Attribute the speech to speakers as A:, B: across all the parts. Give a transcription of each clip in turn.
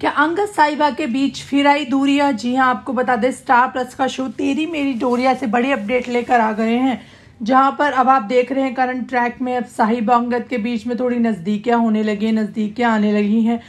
A: क्या अंगद साहिबा के बीच फिर आई दूरिया जी हाँ आपको बता दें स्टार प्लस का शो तेरी मेरी डोरिया से बड़ी अपडेट लेकर आ गए हैं जहाँ पर अब आप देख रहे हैं करंट ट्रैक में अब साहिबा अंगद के बीच में थोड़ी नज़दीकियाँ होने लगी हैं नज़दीकियाँ आने लगी हैं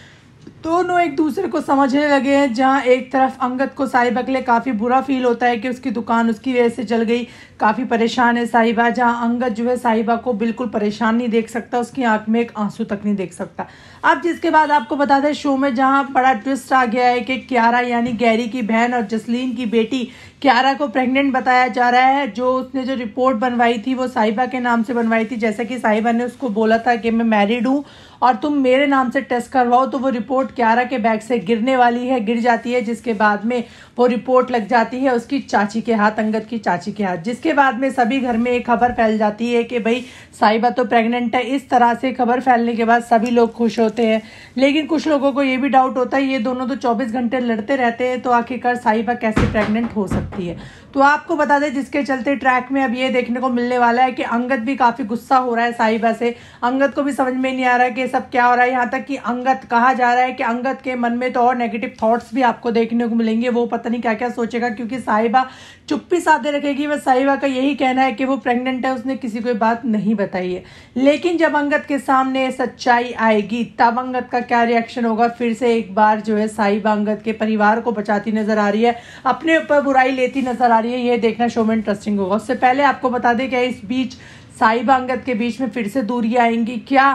A: दोनों एक दूसरे को समझने लगे हैं जहाँ एक तरफ अंगद को साहिबा के लिए काफ़ी बुरा फील होता है कि उसकी दुकान उसकी वजह से चल गई काफ़ी परेशान है साहिबा जहाँ अंगद जो है साहिबा को बिल्कुल परेशान नहीं देख सकता उसकी आंख में एक आंसू तक नहीं देख सकता अब जिसके बाद आपको बता दें शो में जहाँ बड़ा ट्विस्ट आ गया है कि क्यारा यानी गैरी की बहन और जसलीन की बेटी क्यारा को प्रेग्नेंट बताया जा रहा है जो उसने जो रिपोर्ट बनवाई थी वो साहिबा के नाम से बनवाई थी जैसा कि साहिबा ने उसको बोला था कि मैं मैरिड हूँ और तुम मेरे नाम से टेस्ट करवाओ तो वो रिपोर्ट रिपोर्ट क्यारा के बैग से गिरने वाली है गिर जाती है जिसके बाद में वो रिपोर्ट लग जाती है उसकी चाची के हाथ अंगद की चाची के हाथ जिसके बाद में सभी घर में एक खबर फैल जाती है कि भाई साहिबा तो प्रेग्नेंट है इस तरह से खबर फैलने के बाद सभी लोग खुश होते हैं लेकिन कुछ लोगों को ये भी डाउट होता है ये दोनों तो चौबीस घंटे लड़ते रहते हैं तो आखिरकार साहिबा कैसे प्रेग्नेंट हो सकती है तो आपको बता दें जिसके चलते ट्रैक में अब ये देखने को मिलने वाला है कि अंगद भी काफ़ी गुस्सा हो रहा है साहिबा से अंगद को भी समझ में नहीं आ रहा है कि सब क्या हो रहा है यहाँ तक कि अंगत कहा जा रहा है कि अंगद के मन में तो और नेगेटिव थॉट्स भी आपको देखने को मिलेंगे वो पता नहीं क्या क्या सोचेगा क्योंकि साहिबा चुप्पी साधे रखेगी वह साहिबा का यही कहना है कि वो प्रेग्नेंट है उसने किसी को बात नहीं बताई है लेकिन जब अंगत के सामने सच्चाई आएगी तब अंगत का क्या रिएक्शन होगा फिर से एक बार जो है साहिबा अंगत के परिवार को बचाती नजर आ रही है अपने ऊपर बुराई लेती नजर आ रही है ये देखना शो में इंटरेस्टिंग होगा उससे पहले आपको बता दें कि इस बीच साहिबा अंगद के बीच में फिर से दूरी आएंगी क्या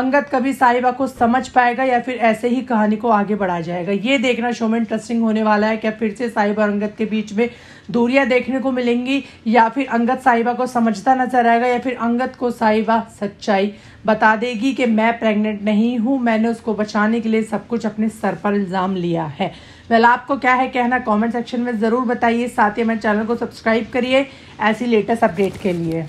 A: अंगद कभी साहिबा को समझ पाएगा या फिर ऐसे ही कहानी को आगे बढ़ा जाएगा ये देखना शो में इंटरेस्टिंग होने वाला है क्या फिर से साहिबा अंगद के बीच में दूरियां देखने को मिलेंगी या फिर अंगद साहिबा को समझता नजर आएगा या फिर अंगद को साहिबा सच्चाई बता देगी कि मैं प्रेग्नेंट नहीं हूँ मैंने उसको बचाने के लिए सब कुछ अपने सर पर इल्ज़ाम लिया है वेल आपको क्या है कहना कमेंट सेक्शन में ज़रूर बताइए साथ ही हमारे चैनल को सब्सक्राइब करिए ऐसी लेटेस्ट अपडेट के लिए